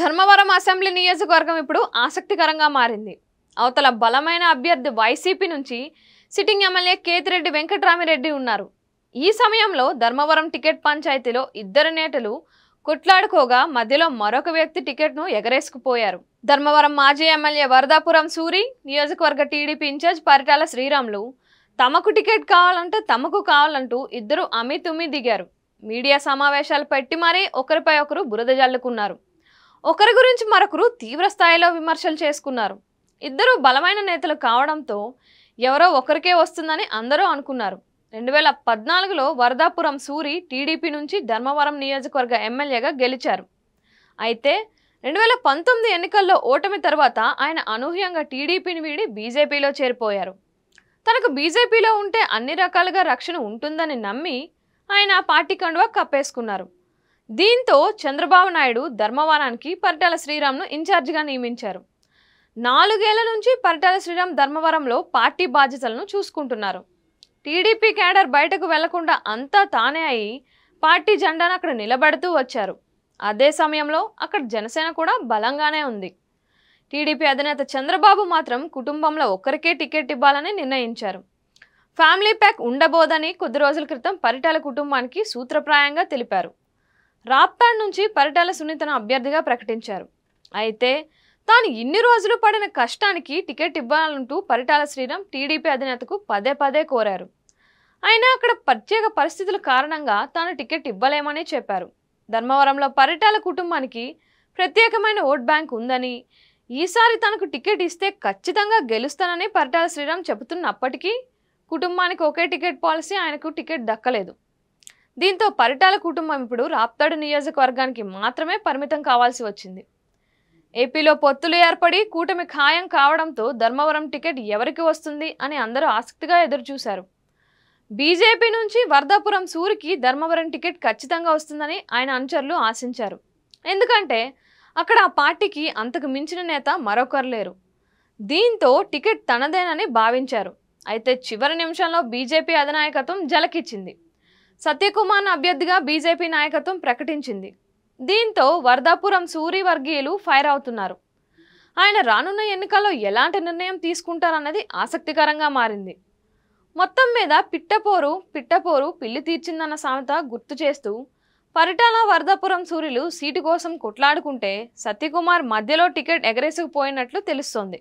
Dharmavaram assembly నియోజకవర్గం ఇప్పుడు ఆసక్తికరంగా మారింది అవతల బలమైన అభ్యర్థి వైసీపీ నుంచి సిట్టింగ్ ఎమ్మెల్యే కేతిరెడ్డి వెంకటరామిరెడ్డి ఉన్నారు ఈ సమయంలో ధర్మవరం టికెట్ పంచాయతీలో ఇద్దరు నేతలు కొట్లాడుకోగా మధ్యలో మరొక వ్యక్తి టికెట్ను ఎగరేసుకుపోయారు ధర్మవరం మాజీ ఎమ్మెల్యే వరదాపురం సూరి నియోజకవర్గ టీడీపీ ఇన్ఛార్జ్ పరిటాల శ్రీరాములు తమకు టికెట్ కావాలంటే తమకు కావాలంటూ ఇద్దరు అమితుమి దిగారు మీడియా సమావేశాలు పెట్టి మరీ ఒకరిపై ఒకరు బురద జల్లుకున్నారు ఒకరి గురించి మరొకరు తీవ్ర స్థాయిలో విమర్శలు చేసుకున్నారు ఇద్దరు బలమైన నేతలు కావడంతో ఎవరో ఒకరికే వస్తుందని అందరూ అనుకున్నారు రెండు వేల పద్నాలుగులో వరదాపురం సూరి టీడీపీ నుంచి ధర్మవరం నియోజకవర్గ ఎమ్మెల్యేగా గెలిచారు అయితే రెండు వేల పంతొమ్మిది ఎన్నికల్లో ఓటమి తర్వాత ఆయన అనూహ్యంగా టీడీపీని వీడి బీజేపీలో చేరిపోయారు తనకు బీజేపీలో ఉంటే అన్ని రకాలుగా రక్షణ ఉంటుందని నమ్మి ఆయన పార్టీ కండువా కప్పేసుకున్నారు దీంతో చంద్రబాబు నాయుడు ధర్మవరానికి పరిటాల శ్రీరామ్ను ఇన్ఛార్జిగా నియమించారు నాలుగేళ్ల నుంచి పరిటాల శ్రీరామ్ ధర్మవరంలో పార్టీ బాధ్యతలను చూసుకుంటున్నారు టీడీపీ క్యాడర్ బయటకు వెళ్లకుండా అంతా తానే అయి పార్టీ జెండాను అక్కడ నిలబడుతూ వచ్చారు అదే సమయంలో అక్కడ జనసేన కూడా బలంగానే ఉంది టీడీపీ అధినేత చంద్రబాబు మాత్రం కుటుంబంలో ఒక్కరికే టికెట్ ఇవ్వాలని నిర్ణయించారు ఫ్యామిలీ ప్యాక్ ఉండబోదని కొద్ది రోజుల క్రితం పరిటాల కుటుంబానికి సూత్రప్రాయంగా తెలిపారు రాప్తాడ్ నుంచి పరిటాల సునీతను అభ్యర్థిగా ప్రకటించారు అయితే తాను ఇన్ని రోజులు పడిన కష్టానికి టికెట్ ఇవ్వాలంటూ పరిటాల శ్రీరామ్ టీడీపీ అధినేతకు పదే పదే కోరారు అయినా అక్కడ ప్రత్యేక పరిస్థితుల కారణంగా తాను టికెట్ ఇవ్వలేమని చెప్పారు ధర్మవరంలో పరిటాల కుటుంబానికి ప్రత్యేకమైన ఓట్ బ్యాంక్ ఉందని ఈసారి తనకు టికెట్ ఇస్తే ఖచ్చితంగా గెలుస్తానని పరిటాల శ్రీరామ్ చెబుతున్నప్పటికీ కుటుంబానికి ఒకే టికెట్ పాలసీ ఆయనకు టికెట్ దక్కలేదు దీంతో పరిటాల కుటుంబం ఇప్పుడు రాప్తాడు నియోజకవర్గానికి మాత్రమే పరిమితం కావాల్సి వచ్చింది ఏపీలో పొత్తులు ఏర్పడి కూటమి ఖాయం కావడంతో ధర్మవరం టికెట్ ఎవరికి వస్తుంది అని అందరూ ఆసక్తిగా ఎదురుచూశారు బీజేపీ నుంచి వర్ధాపురం సూరికి ధర్మవరం టికెట్ ఖచ్చితంగా వస్తుందని ఆయన అనుచరులు ఆశించారు ఎందుకంటే అక్కడ ఆ పార్టీకి అంతకు మించిన నేత మరొకరు లేరు దీంతో టికెట్ తనదేనని భావించారు అయితే చివరి నిమిషంలో బీజేపీ అధినాయకత్వం జలకిచ్చింది సత్యకుమార్ అభ్యర్థిగా బీజేపీ నాయకత్వం ప్రకటించింది దీంతో వర్ధాపురం సూరి వర్గీయులు ఫైర్ అవుతున్నారు ఆయన రానున్న ఎన్నికల్లో ఎలాంటి నిర్ణయం తీసుకుంటారన్నది ఆసక్తికరంగా మారింది మొత్తం మీద పిట్టపోరు పిట్టపోరు పిల్లి తీర్చిందన్న సామెత గుర్తు చేస్తూ పరిటాల వర్ధాపురం సూర్యులు సీటు కోసం కొట్లాడుకుంటే సత్యకుమార్ మధ్యలో టికెట్ ఎగరేసుకుపోయినట్లు తెలుస్తోంది